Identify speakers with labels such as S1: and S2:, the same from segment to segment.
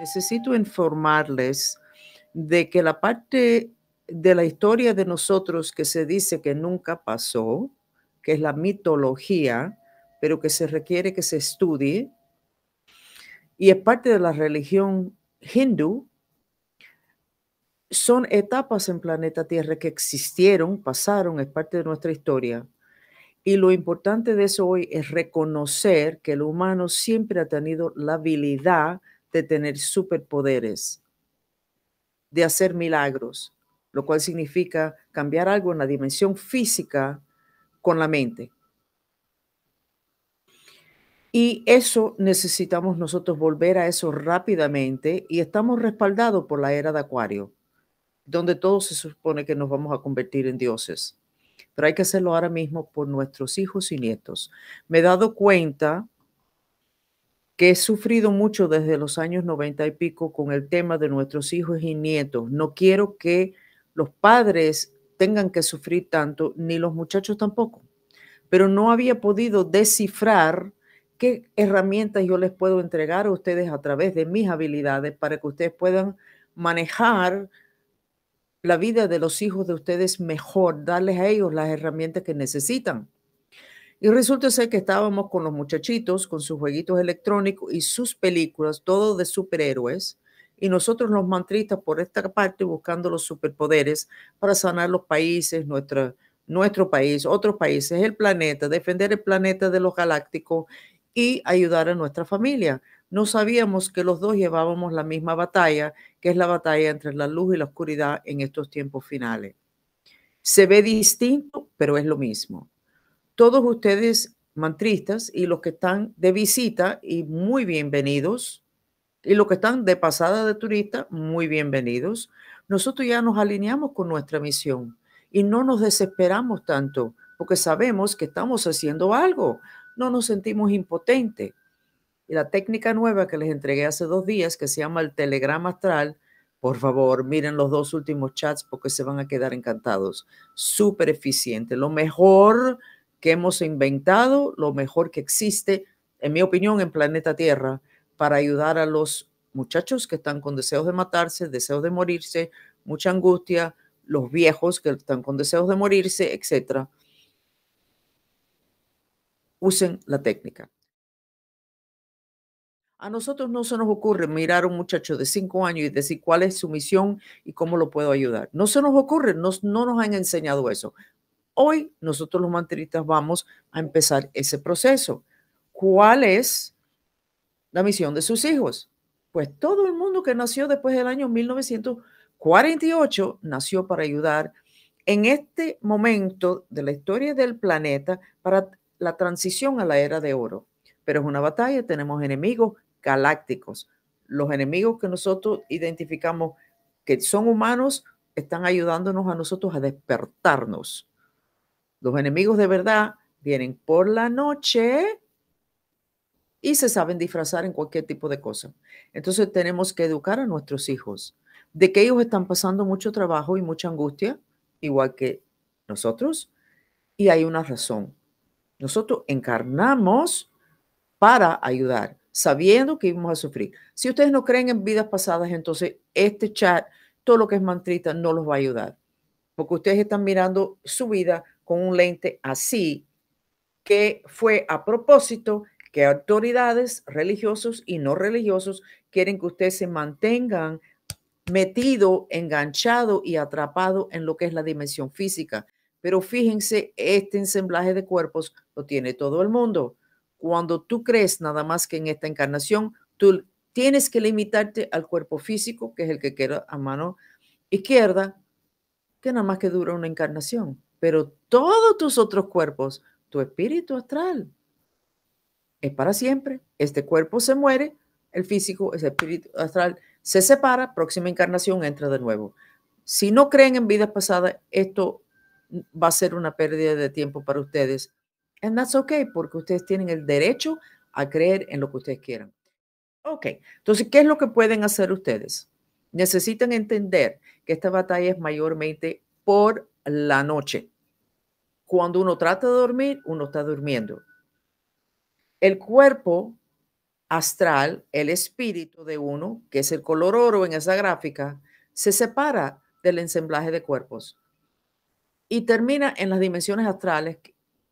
S1: necesito informarles de que la parte de la historia de nosotros que se dice que nunca pasó, que es la mitología, pero que se requiere que se estudie, y es parte de la religión hindú, son etapas en planeta Tierra que existieron, pasaron, es parte de nuestra historia. Y lo importante de eso hoy es reconocer que el humano siempre ha tenido la habilidad de tener superpoderes, de hacer milagros, lo cual significa cambiar algo en la dimensión física con la mente. Y eso necesitamos nosotros volver a eso rápidamente y estamos respaldados por la era de Acuario, donde todo se supone que nos vamos a convertir en dioses. Pero hay que hacerlo ahora mismo por nuestros hijos y nietos. Me he dado cuenta que he sufrido mucho desde los años 90 y pico con el tema de nuestros hijos y nietos. No quiero que los padres tengan que sufrir tanto, ni los muchachos tampoco. Pero no había podido descifrar qué herramientas yo les puedo entregar a ustedes a través de mis habilidades para que ustedes puedan manejar la vida de los hijos de ustedes mejor, darles a ellos las herramientas que necesitan. Y resulta ser que estábamos con los muchachitos, con sus jueguitos electrónicos y sus películas, todos de superhéroes, y nosotros los mantristas por esta parte buscando los superpoderes para sanar los países, nuestro país, otros países, el planeta, defender el planeta de los galácticos y ayudar a nuestra familia. No sabíamos que los dos llevábamos la misma batalla, que es la batalla entre la luz y la oscuridad en estos tiempos finales. Se ve distinto, pero es lo mismo todos ustedes mantristas y los que están de visita y muy bienvenidos, y los que están de pasada de turista, muy bienvenidos. Nosotros ya nos alineamos con nuestra misión y no nos desesperamos tanto porque sabemos que estamos haciendo algo, no nos sentimos impotentes. Y la técnica nueva que les entregué hace dos días, que se llama el telegrama astral, por favor, miren los dos últimos chats porque se van a quedar encantados. Súper eficiente, lo mejor que hemos inventado lo mejor que existe, en mi opinión, en planeta Tierra, para ayudar a los muchachos que están con deseos de matarse, deseos de morirse, mucha angustia, los viejos que están con deseos de morirse, etc. Usen la técnica. A nosotros no se nos ocurre mirar a un muchacho de cinco años y decir cuál es su misión y cómo lo puedo ayudar. No se nos ocurre, no, no nos han enseñado eso. Hoy nosotros los manteristas vamos a empezar ese proceso. ¿Cuál es la misión de sus hijos? Pues todo el mundo que nació después del año 1948 nació para ayudar en este momento de la historia del planeta para la transición a la era de oro. Pero es una batalla, tenemos enemigos galácticos. Los enemigos que nosotros identificamos que son humanos están ayudándonos a nosotros a despertarnos. Los enemigos de verdad vienen por la noche y se saben disfrazar en cualquier tipo de cosa. Entonces tenemos que educar a nuestros hijos de que ellos están pasando mucho trabajo y mucha angustia, igual que nosotros, y hay una razón. Nosotros encarnamos para ayudar, sabiendo que íbamos a sufrir. Si ustedes no creen en vidas pasadas, entonces este chat, todo lo que es mantrita, no los va a ayudar, porque ustedes están mirando su vida con un lente así, que fue a propósito que autoridades religiosos y no religiosos quieren que ustedes se mantengan metido, enganchado y atrapado en lo que es la dimensión física. Pero fíjense, este ensamblaje de cuerpos lo tiene todo el mundo. Cuando tú crees nada más que en esta encarnación, tú tienes que limitarte al cuerpo físico, que es el que queda a mano izquierda, que nada más que dura una encarnación pero todos tus otros cuerpos, tu espíritu astral, es para siempre. Este cuerpo se muere, el físico, ese espíritu astral se separa, próxima encarnación entra de nuevo. Si no creen en vidas pasadas, esto va a ser una pérdida de tiempo para ustedes. And that's okay, porque ustedes tienen el derecho a creer en lo que ustedes quieran. Ok, entonces, ¿qué es lo que pueden hacer ustedes? Necesitan entender que esta batalla es mayormente por la noche. Cuando uno trata de dormir, uno está durmiendo. El cuerpo astral, el espíritu de uno, que es el color oro en esa gráfica, se separa del ensamblaje de cuerpos y termina en las dimensiones astrales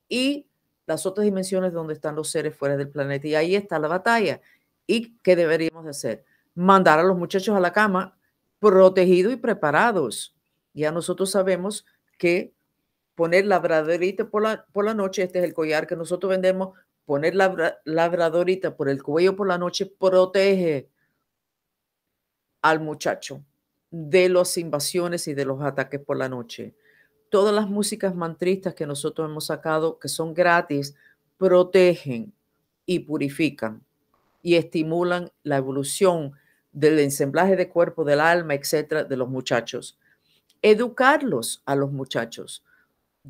S1: y las otras dimensiones donde están los seres fuera del planeta. Y ahí está la batalla. ¿Y qué deberíamos hacer? Mandar a los muchachos a la cama protegidos y preparados. Ya nosotros sabemos que poner labradorita por la, noche, este es el collar que nosotros vendemos, poner la labradorita por el cuello por la noche protege al muchacho de las invasiones y de los ataques por la noche. Todas las músicas mantristas que nosotros hemos sacado, que son gratis, protegen y purifican y estimulan la evolución del ensamblaje de cuerpo, del alma, etcétera, de los muchachos. Educarlos a los muchachos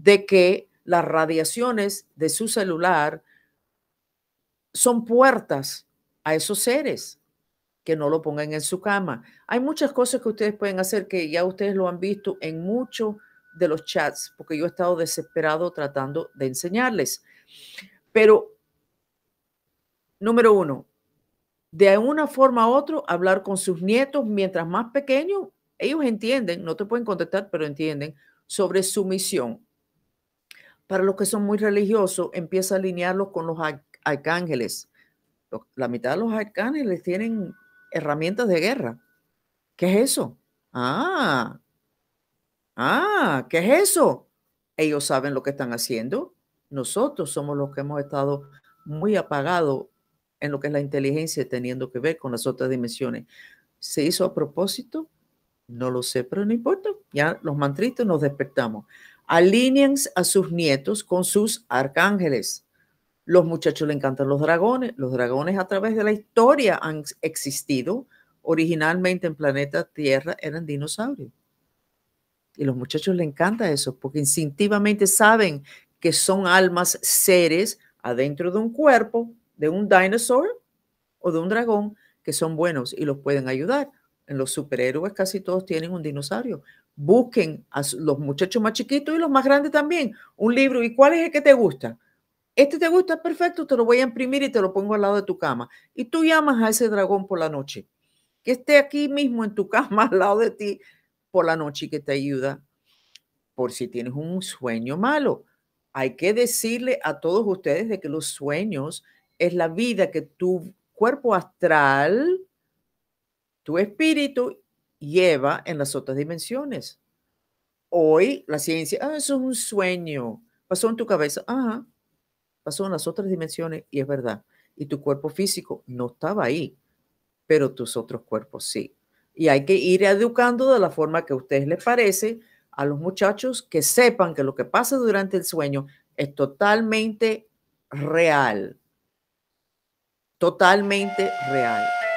S1: de que las radiaciones de su celular son puertas a esos seres que no lo pongan en su cama. Hay muchas cosas que ustedes pueden hacer que ya ustedes lo han visto en muchos de los chats, porque yo he estado desesperado tratando de enseñarles. Pero, número uno, de una forma u otra, hablar con sus nietos mientras más pequeños, ellos entienden, no te pueden contestar, pero entienden sobre su misión para los que son muy religiosos, empieza a alinearlos con los arcángeles. La mitad de los arcángeles tienen herramientas de guerra. ¿Qué es eso? Ah, ah, ¿qué es eso? Ellos saben lo que están haciendo. Nosotros somos los que hemos estado muy apagados en lo que es la inteligencia teniendo que ver con las otras dimensiones. ¿Se hizo a propósito? No lo sé, pero no importa. Ya los mantritos nos despertamos. Alinean a sus nietos con sus arcángeles. Los muchachos le encantan los dragones. Los dragones a través de la historia han existido. Originalmente en planeta Tierra eran dinosaurios. Y los muchachos le encanta eso porque instintivamente saben que son almas, seres adentro de un cuerpo, de un dinosaurio o de un dragón, que son buenos y los pueden ayudar. En los superhéroes casi todos tienen un dinosaurio busquen a los muchachos más chiquitos y los más grandes también un libro. ¿Y cuál es el que te gusta? Este te gusta, perfecto, te lo voy a imprimir y te lo pongo al lado de tu cama. Y tú llamas a ese dragón por la noche, que esté aquí mismo en tu cama al lado de ti por la noche y que te ayuda por si tienes un sueño malo. Hay que decirle a todos ustedes de que los sueños es la vida que tu cuerpo astral, tu espíritu lleva en las otras dimensiones. Hoy la ciencia, ah, eso es un sueño, pasó en tu cabeza, pasó en las otras dimensiones y es verdad. Y tu cuerpo físico no estaba ahí, pero tus otros cuerpos sí. Y hay que ir educando de la forma que a ustedes les parece a los muchachos que sepan que lo que pasa durante el sueño es totalmente real. Totalmente real.